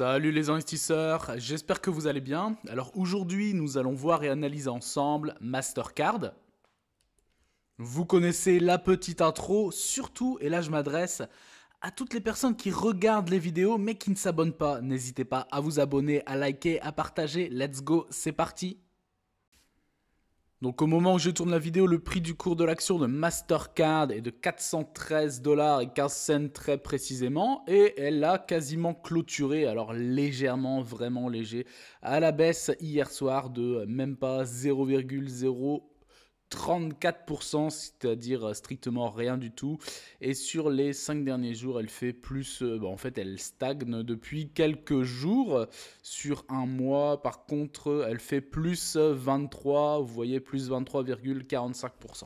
Salut les investisseurs, j'espère que vous allez bien. Alors aujourd'hui, nous allons voir et analyser ensemble Mastercard. Vous connaissez la petite intro, surtout, et là je m'adresse à toutes les personnes qui regardent les vidéos mais qui ne s'abonnent pas. N'hésitez pas à vous abonner, à liker, à partager. Let's go, c'est parti. Donc au moment où je tourne la vidéo, le prix du cours de l'action de Mastercard est de 413 dollars et 15 cents très précisément et elle a quasiment clôturé, alors légèrement, vraiment léger, à la baisse hier soir de même pas 0,0 34%, c'est-à-dire euh, strictement rien du tout. Et sur les 5 derniers jours, elle fait plus... Euh, bah, en fait, elle stagne depuis quelques jours. Sur un mois, par contre, elle fait plus 23, euh, vous voyez, plus 23,45%.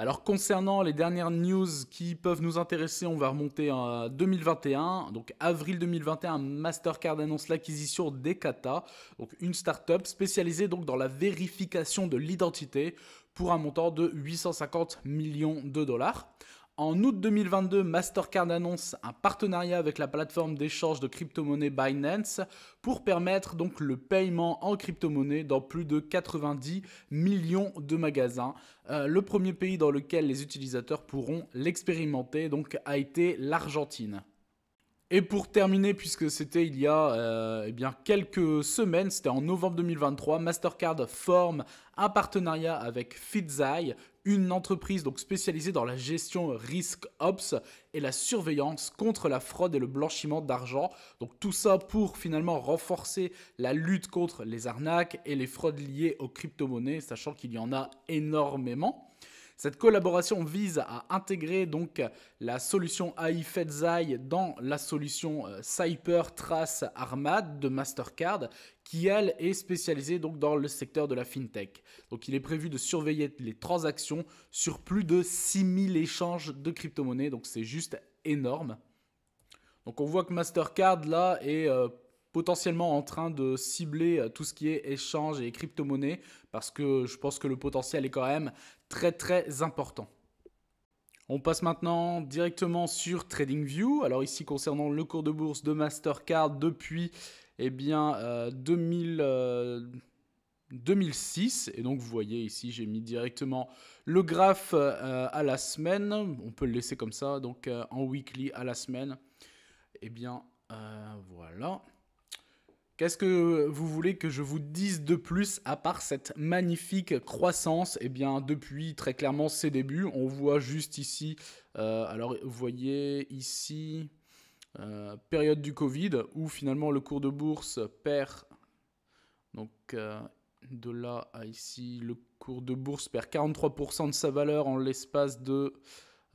Alors concernant les dernières news qui peuvent nous intéresser, on va remonter en 2021. Donc avril 2021, Mastercard annonce l'acquisition d'Ekata, donc une startup spécialisée donc dans la vérification de l'identité pour un montant de 850 millions de dollars. En août 2022, Mastercard annonce un partenariat avec la plateforme d'échange de crypto monnaie Binance pour permettre donc le paiement en crypto-monnaie dans plus de 90 millions de magasins. Euh, le premier pays dans lequel les utilisateurs pourront l'expérimenter donc a été l'Argentine. Et pour terminer, puisque c'était il y a euh, eh bien, quelques semaines, c'était en novembre 2023, Mastercard forme un partenariat avec Fitzai, une entreprise donc spécialisée dans la gestion euh, risque ops et la surveillance contre la fraude et le blanchiment d'argent. Donc tout ça pour finalement renforcer la lutte contre les arnaques et les fraudes liées aux crypto-monnaies, sachant qu'il y en a énormément. Cette collaboration vise à intégrer donc la solution AI FedZai dans la solution euh, Cyper Trace Armad de Mastercard qui elle est spécialisée donc dans le secteur de la fintech. Donc il est prévu de surveiller les transactions sur plus de 6000 échanges de crypto-monnaies, donc c'est juste énorme. Donc on voit que Mastercard là est euh, potentiellement en train de cibler euh, tout ce qui est échange et crypto-monnaie parce que je pense que le potentiel est quand même très très important. On passe maintenant directement sur TradingView. Alors ici concernant le cours de bourse de Mastercard depuis eh bien, 2000, euh, 2006. Euh, Et donc vous voyez ici j'ai mis directement le graphe euh, à la semaine. On peut le laisser comme ça, donc en weekly à la semaine. Et eh bien voilà. Qu'est-ce que vous voulez que je vous dise de plus à part cette magnifique croissance Eh bien, depuis très clairement ses débuts, on voit juste ici, euh, alors vous voyez ici, euh, période du Covid, où finalement le cours de bourse perd, donc euh, de là à ici, le cours de bourse perd 43% de sa valeur en l'espace de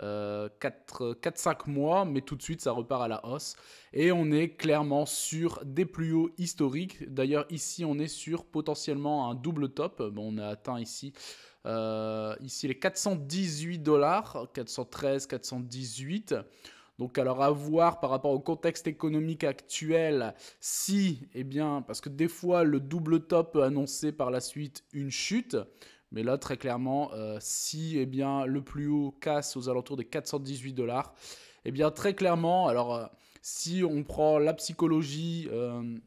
euh, 4-5 euh, mois, mais tout de suite ça repart à la hausse. Et on est clairement sur des plus hauts historiques. D'ailleurs ici on est sur potentiellement un double top. on a atteint ici, euh, ici les 418 dollars, 413, 418. Donc alors à voir par rapport au contexte économique actuel, si, eh bien, parce que des fois le double top peut annoncer par la suite une chute, mais là, très clairement, euh, si eh bien, le plus haut casse aux alentours des 418 dollars, eh bien, très clairement, alors, euh, si on prend la psychologie euh,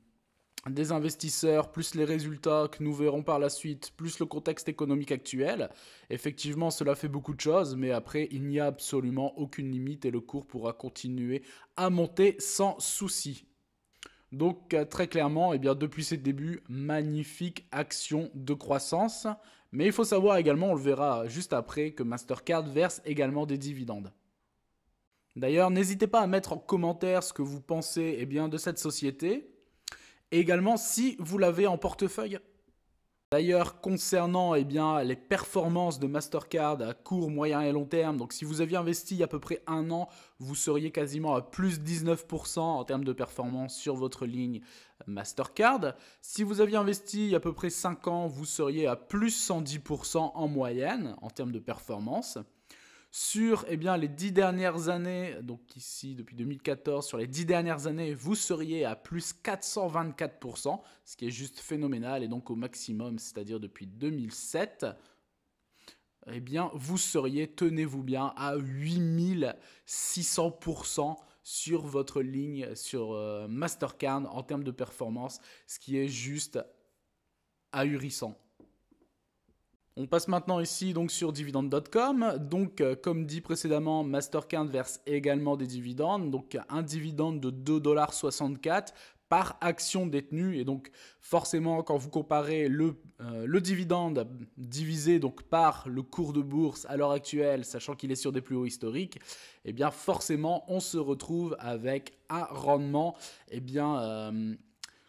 des investisseurs, plus les résultats que nous verrons par la suite, plus le contexte économique actuel, effectivement, cela fait beaucoup de choses, mais après, il n'y a absolument aucune limite et le cours pourra continuer à monter sans souci. Donc très clairement, eh bien, depuis ses débuts, magnifique action de croissance. Mais il faut savoir également, on le verra juste après, que Mastercard verse également des dividendes. D'ailleurs, n'hésitez pas à mettre en commentaire ce que vous pensez eh bien, de cette société, et également si vous l'avez en portefeuille D'ailleurs, concernant eh bien, les performances de Mastercard à court, moyen et long terme, donc si vous aviez investi il y a à peu près un an, vous seriez quasiment à plus 19% en termes de performance sur votre ligne Mastercard. Si vous aviez investi il y a à peu près 5 ans, vous seriez à plus 110% en moyenne en termes de performance sur eh bien, les dix dernières années, donc ici depuis 2014, sur les dix dernières années, vous seriez à plus 424%, ce qui est juste phénoménal, et donc au maximum, c'est-à-dire depuis 2007, eh bien, vous seriez, tenez-vous bien, à 8600% sur votre ligne, sur euh, Mastercard en termes de performance, ce qui est juste ahurissant. On passe maintenant ici donc sur dividende.com. Donc euh, comme dit précédemment, Mastercard verse également des dividendes. Donc un dividende de 2,64$ par action détenue. Et donc forcément, quand vous comparez euh, le, dividende divisé donc par le cours de bourse à l'heure actuelle, sachant qu'il est sur des plus hauts historiques, eh bien forcément, on se retrouve avec un rendement, eh bien, euh,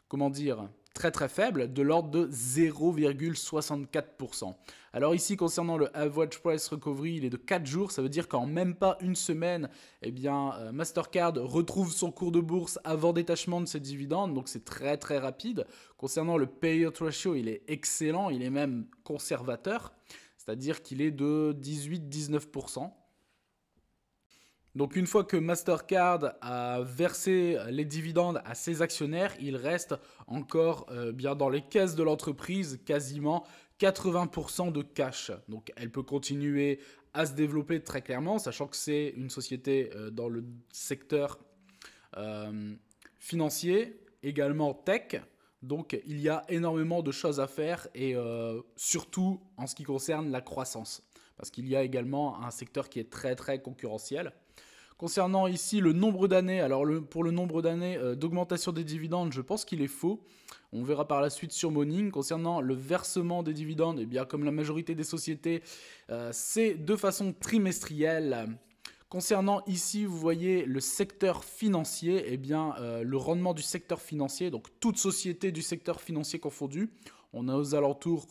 comment dire très très faible, de l'ordre de 0,64%. Alors ici, concernant le average price recovery, il est de 4 jours, ça veut dire qu'en même pas une semaine, et eh bien, euh, Mastercard retrouve son cours de bourse avant détachement de ses dividendes, donc c'est très très rapide. Concernant le payout ratio, il est excellent, il est même conservateur, c'est-à-dire qu'il est de 18-19%. Donc une fois que Mastercard a versé les dividendes à ses actionnaires, il reste encore euh, bien dans les caisses de l'entreprise quasiment 80% de cash. Donc elle peut continuer à se développer très clairement, sachant que c'est une société euh, dans le secteur euh, financier, également tech. Donc il y a énormément de choses à faire et surtout en ce qui concerne la croissance. Parce qu'il y a également un secteur qui est très très concurrentiel. Concernant ici le nombre d'années, alors pour le nombre d'années euh, d'augmentation des dividendes, je pense qu'il est faux. On verra par la suite sur Moning. Concernant le versement des dividendes, eh bien, comme la majorité des sociétés, euh, c'est de façon trimestrielle. Concernant ici, vous voyez le secteur financier, eh bien, euh, le rendement du secteur financier, donc toute société du secteur financier confondu, on a aux alentours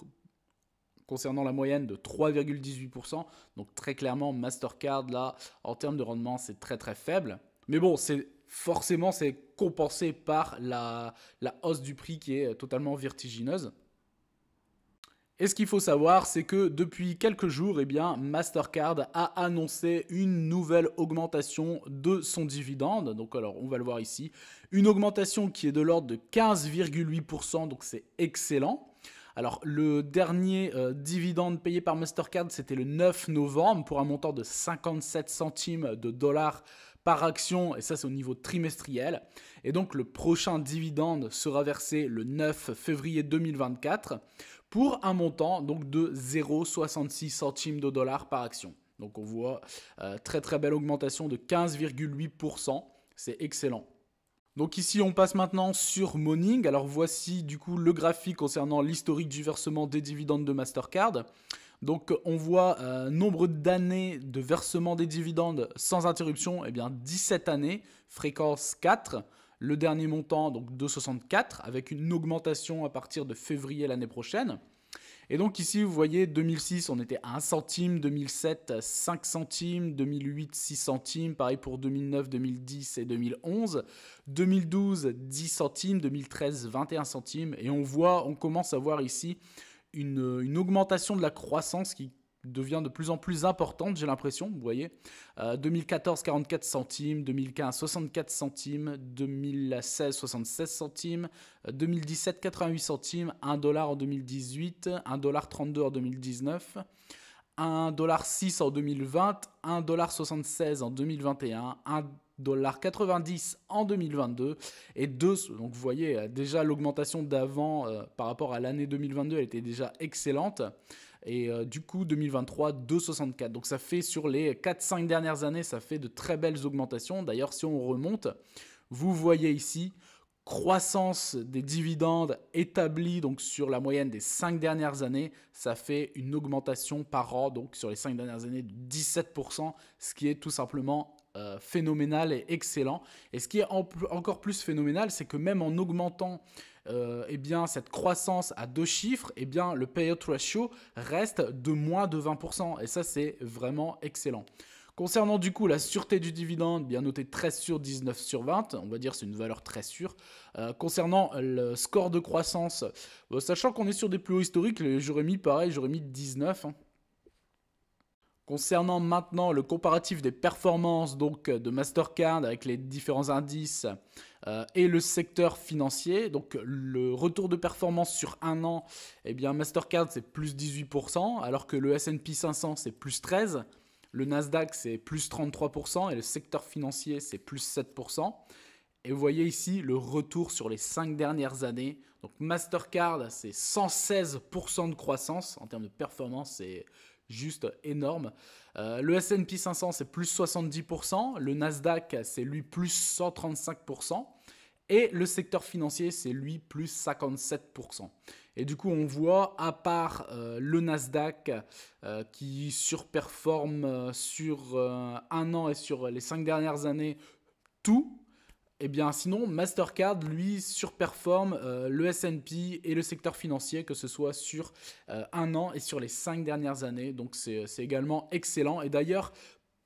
concernant la moyenne de 3,18%. Donc très clairement, Mastercard, là, en termes de rendement, c'est très très faible. Mais bon, c'est forcément, c'est compensé par la, hausse du prix qui est euh, totalement vertigineuse. Et ce qu'il faut savoir, c'est que depuis quelques jours, eh bien, Mastercard a annoncé une nouvelle augmentation de son dividende. Donc, alors, on va le voir ici. Une augmentation qui est de l'ordre de 15,8%, donc c'est excellent. Alors, le dernier euh, dividende payé par Mastercard, c'était le 9 novembre pour un montant de 57 centimes de dollars par action, et ça c'est au niveau trimestriel. Et donc le prochain dividende sera versé le 9 février 2024 pour un montant donc de 0,66 centimes de dollars par action. Donc on voit euh, très très belle augmentation de 15,8%, c'est excellent. Donc ici, on passe maintenant sur Moning. Alors voici du coup le graphique concernant l'historique du versement des dividendes de Mastercard. Donc on voit euh, nombre d'années de versement des dividendes sans interruption, eh bien 17 années, fréquence 4. Le dernier montant, donc 2,64, avec une augmentation à partir de février l'année prochaine. Et donc ici, vous voyez, 2006, on était à 1 centime, 2007, 5 centimes, 2008, 6 centimes, pareil pour 2009, 2010 et 2011, 2012, 10 centimes, 2013, 21 centimes, et on voit, on commence à voir ici une, une augmentation de la croissance qui devient de plus en plus importante, j'ai l'impression, vous voyez. 2014, 44 centimes, 2015, 64 centimes, 2016, 76 centimes, 2017, 88 centimes, 1 dollar en 2018, 1 dollar 32 en 2019. 1 dollar 6 en 2020, 1 dollar 76 en 2021, 1 dollar 90 en 2022 et 2, donc vous voyez déjà l'augmentation d'avant par rapport à l'année 2022 elle était déjà excellente. Et euh, du coup, 2023, 2,64. Donc ça fait sur les 4-5 dernières années, ça fait de très belles augmentations. D'ailleurs, si on remonte, vous voyez ici croissance des dividendes établie donc sur la moyenne des 5 dernières années, ça fait une augmentation par an, donc sur les 5 dernières années de 17%, ce qui est tout simplement euh, phénoménal et excellent. Et ce qui est encore plus phénoménal, c'est que même en augmentant euh, eh bien, cette croissance à deux chiffres, eh bien, le payout ratio reste de moins de 20%. Et ça, c'est vraiment excellent. Concernant du coup la sûreté du dividende, bien noté 13 sur 19 sur 20, on va dire c'est une valeur très sûre. Euh, concernant le score de croissance, sachant qu'on est sur des plus hauts historiques, j'aurais mis pareil, j'aurais mis 19. Concernant maintenant le comparatif des performances donc, de Mastercard avec les différents indices euh, et le secteur financier, donc le retour de performance sur un an, eh bien Mastercard c'est plus 18%, alors que le SP 500 c'est plus 13%, le Nasdaq c'est plus 33% et le secteur financier c'est plus 7%. Et vous voyez ici le retour sur les 5 dernières années. Donc Mastercard, c'est 116% de croissance en termes de performance, c'est juste énorme. Euh, le S&P 500, c'est plus 70%. Le Nasdaq, c'est lui plus 135%. Et le secteur financier, c'est lui plus 57%. Et du coup, on voit, à part euh, le Nasdaq euh, qui surperforme sur un an et sur les cinq dernières années, tout, eh bien, sinon, Mastercard, lui, surperforme euh, le SP et le secteur financier, que ce soit sur euh, un an et sur les cinq dernières années. Donc, c'est également excellent. Et d'ailleurs,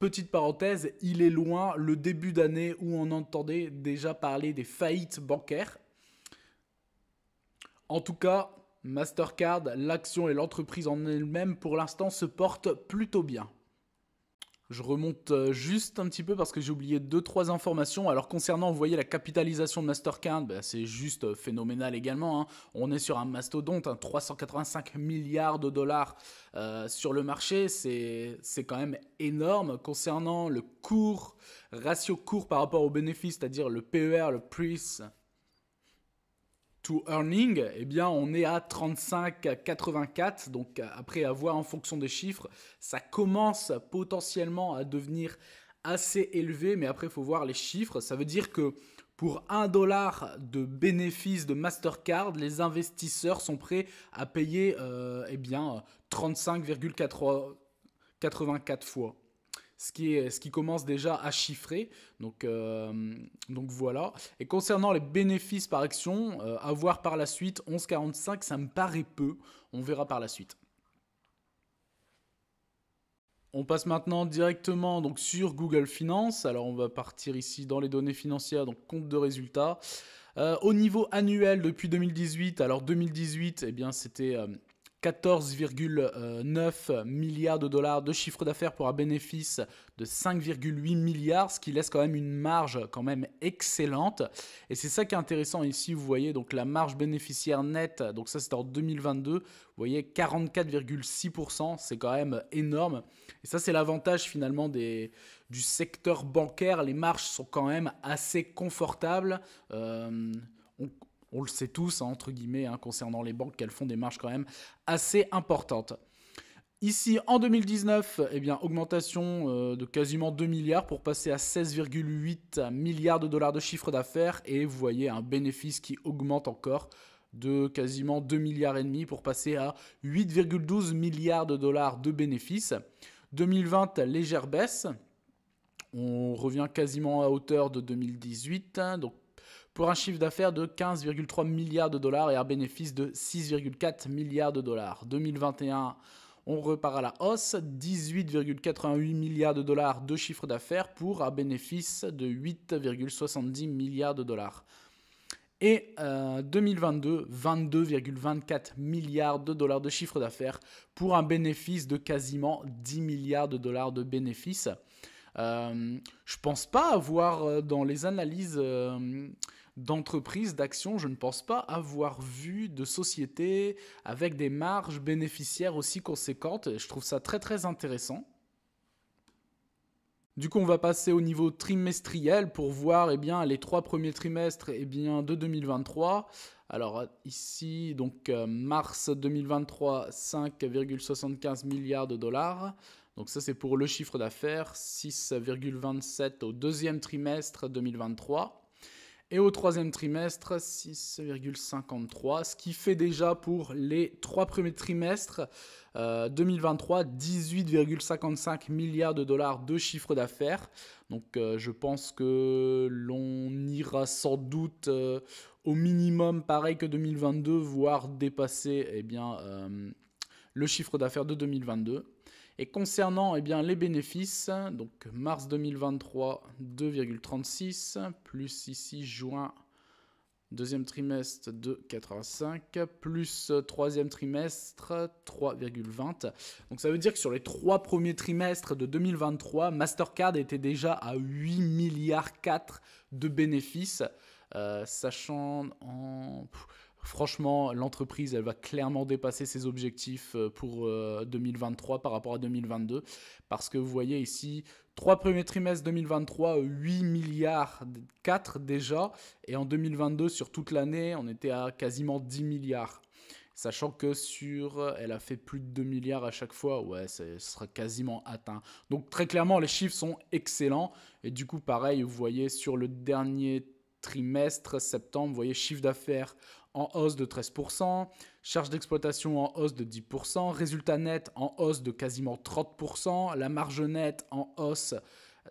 Petite parenthèse, il est loin le début d'année où on entendait déjà parler des faillites bancaires. En tout cas, Mastercard, l'action et l'entreprise en elle-même pour l'instant se portent plutôt bien. Je remonte juste un petit peu parce que j'ai oublié deux trois informations. Alors concernant, vous voyez la capitalisation de Mastercard, c'est juste phénoménal également. On est sur un mastodonte, 385 milliards de dollars sur le marché, c'est quand même énorme. Concernant le cours, ratio court par rapport aux bénéfices, c'est-à-dire le PER, le PRICE, to earning, eh bien, on est à 35,84. Donc, après avoir en fonction des chiffres, ça commence potentiellement à devenir assez élevé. Mais après, il faut voir les chiffres. Ça veut dire que pour 1 dollar de bénéfice de Mastercard, les investisseurs sont prêts à payer euh, eh bien, 35,84 fois ce qui, ce qui commence déjà à chiffrer. Donc, euh, donc voilà. Et concernant les bénéfices par action, euh, à voir par la suite, 11,45, ça me paraît peu. On verra par la suite. On passe maintenant directement donc, sur Google Finance. Alors on va partir ici dans les données financières, donc compte de résultats. Euh, au niveau annuel depuis 2018, alors 2018, eh bien c'était 14,9 milliards de dollars de chiffre d'affaires pour un bénéfice de 5,8 milliards, ce qui laisse quand même une marge quand même excellente. Et c'est ça qui est intéressant ici, vous voyez donc la marge bénéficiaire nette, donc ça c'était en 2022, vous voyez 44,6%, c'est quand même énorme. Et ça c'est l'avantage finalement des, du secteur bancaire, les marges sont quand même assez confortables. Euh, on le sait tous, hein, entre guillemets, hein, concernant les banques, qu'elles font des marges quand même assez importantes. Ici, en 2019, eh bien, augmentation euh, de quasiment 2 milliards pour passer à 16,8 milliards de dollars de chiffre d'affaires. Et vous voyez un bénéfice qui augmente encore de quasiment 2 milliards et demi pour passer à 8,12 milliards de dollars de bénéfices. 2020, légère baisse. On revient quasiment à hauteur de 2018, donc pour un chiffre d'affaires de 15,3 milliards de dollars et un bénéfice de 6,4 milliards de dollars. 2021, on repart à la hausse, 18,88 milliards de dollars de chiffre d'affaires pour un bénéfice de 8,70 milliards de dollars. Et 2022, euh, 22,24 milliards de dollars de chiffre d'affaires pour un bénéfice de quasiment 10 milliards de dollars de bénéfices. Euh, je pense pas avoir euh, dans les analyses euh, d'entreprises, d'actions, je ne pense pas avoir vu de société avec des marges bénéficiaires aussi conséquentes. Je trouve ça très très intéressant. Du coup, on va passer au niveau trimestriel pour voir eh bien, les trois premiers trimestres eh bien, de 2023. Alors ici, donc euh, mars 2023, 5,75 milliards de dollars. Donc ça, c'est pour le chiffre d'affaires, 6,27 au deuxième trimestre 2023 et au troisième trimestre 6,53, ce qui fait déjà pour les trois premiers trimestres 2023 euh, 18,55 milliards de dollars de chiffre d'affaires. Donc euh, je pense que l'on ira sans doute euh, au minimum pareil que 2022, voire dépasser eh bien, le chiffre d'affaires de 2022. Et concernant eh bien, les bénéfices, donc mars 2023, 2,36, plus ici juin, deuxième trimestre, 2,85, plus troisième trimestre, 3,20. Donc ça veut dire que sur les trois premiers trimestres de 2023, Mastercard était déjà à 8 milliards 4 de bénéfices, euh, sachant en... Franchement, l'entreprise, elle va clairement dépasser ses objectifs euh, pour 2023 euh, par rapport à 2022. Parce que vous voyez ici, trois premiers trimestres 2023, 8 milliards 4 déjà. Et en 2022, sur toute l'année, on était à quasiment 10 milliards. Sachant que sur, elle a fait plus de 2 milliards à chaque fois, ouais, ça sera quasiment atteint. Donc très clairement, les chiffres sont excellents. Et du coup, pareil, vous voyez sur le dernier trimestre, septembre, vous voyez chiffre d'affaires en hausse de 13%, charge d'exploitation en hausse de 10%, résultat net en hausse de quasiment 30%, la marge nette en hausse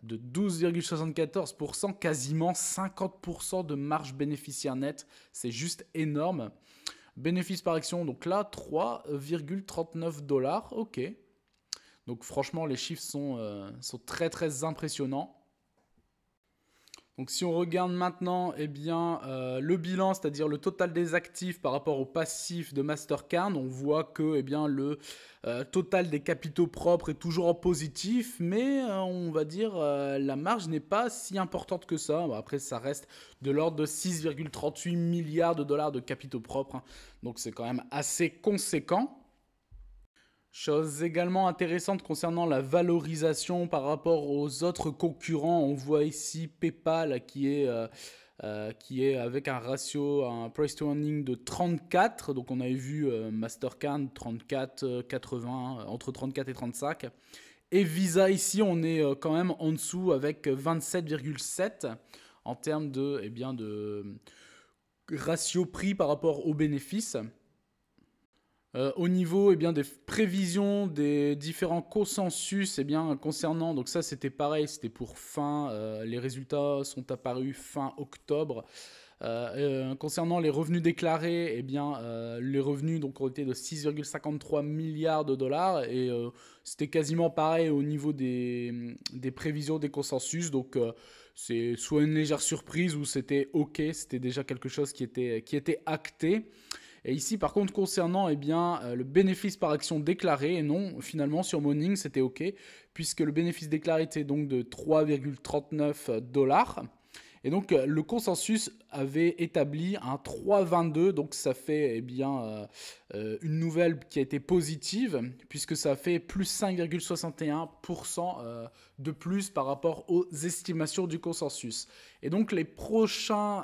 de 12,74%, quasiment 50% de marge bénéficiaire nette, c'est juste énorme. Bénéfice par action, donc là, 3,39 dollars, ok. Donc franchement, les chiffres sont, euh, sont très très impressionnants. Donc si on regarde maintenant eh bien, euh, le bilan, c'est-à-dire le total des actifs par rapport au passif de Mastercard, on voit que eh bien, le euh, total des capitaux propres est toujours en positif, mais euh, on va dire la marge n'est pas si importante que ça. après, ça reste de l'ordre de 6,38 milliards de dollars de capitaux propres, hein. donc c'est quand même assez conséquent. Chose également intéressante concernant la valorisation par rapport aux autres concurrents, on voit ici PayPal qui est, euh, euh, qui est avec un ratio, un price to earning de 34, donc on avait vu euh, Mastercard 34, 80, entre 34 et 35. Et Visa ici, on est quand même en dessous avec 27,7 en termes de, eh bien, de ratio prix par rapport aux bénéfices. Euh, au niveau eh bien, des prévisions des différents consensus eh bien, concernant, donc ça c'était pareil, c'était pour fin, euh, les résultats sont apparus fin octobre. Euh, concernant les revenus déclarés, eh bien, les revenus donc, ont été de 6,53 milliards de dollars et c'était quasiment pareil au niveau des, prévisions des consensus. Donc c'est soit une légère surprise ou c'était ok, c'était déjà quelque chose qui était, qui était acté. Et ici, par contre, concernant eh bien, euh, le bénéfice par action déclaré, et non, finalement, sur Morning, c'était OK, puisque le bénéfice déclaré était donc de 3,39 dollars. Et donc, euh, le consensus avait établi un 3,22, donc ça fait eh bien, euh, euh, une nouvelle qui a été positive, puisque ça fait plus 5,61% de plus par rapport aux estimations du consensus. Et donc, les, prochains,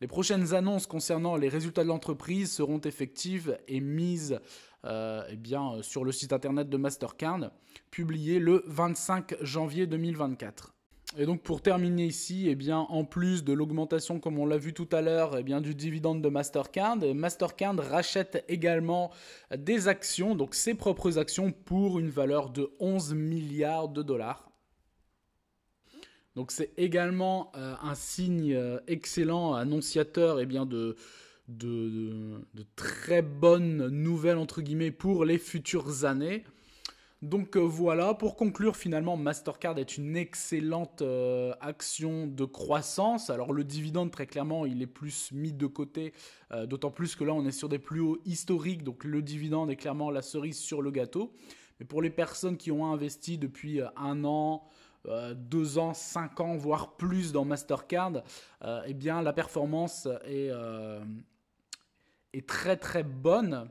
les prochaines annonces concernant les résultats de l'entreprise seront effectives et mises eh bien, sur le site internet de Mastercard, publié le 25 janvier 2024. Et donc pour terminer ici, eh bien, en plus de l'augmentation comme on l'a vu tout à l'heure eh bien, du dividende de Mastercard, Mastercard rachète également des actions, donc ses propres actions pour une valeur de 11 milliards de dollars. Donc c'est également euh, un signe euh, excellent, annonciateur eh bien, de très bonnes nouvelles entre guillemets pour les futures années. Donc euh, voilà, pour conclure, finalement, Mastercard est une excellente euh, action de croissance. Alors le dividende, très clairement, il est plus mis de côté, euh, d'autant plus que là, on est sur des plus hauts historiques, donc le dividende est clairement la cerise sur le gâteau. Mais pour les personnes qui ont investi depuis un an, deux ans, cinq ans, voire plus dans Mastercard, eh bien la performance est très très bonne.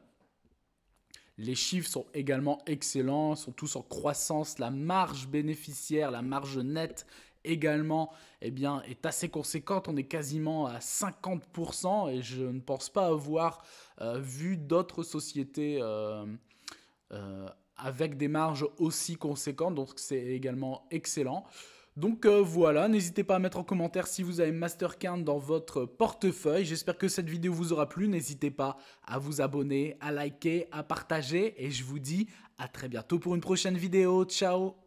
Les chiffres sont également excellents, sont tous en croissance. La marge bénéficiaire, la marge nette également, eh bien, est assez conséquente. On est quasiment à 50% et je ne pense pas avoir euh, vu d'autres sociétés euh, euh, avec des marges aussi conséquentes. Donc c'est également excellent. Donc euh, voilà, n'hésitez pas à mettre en commentaire si vous avez Mastercard dans votre portefeuille. J'espère que cette vidéo vous aura plu. N'hésitez pas à vous abonner, à liker, à partager et je vous dis à très bientôt pour une prochaine vidéo. Ciao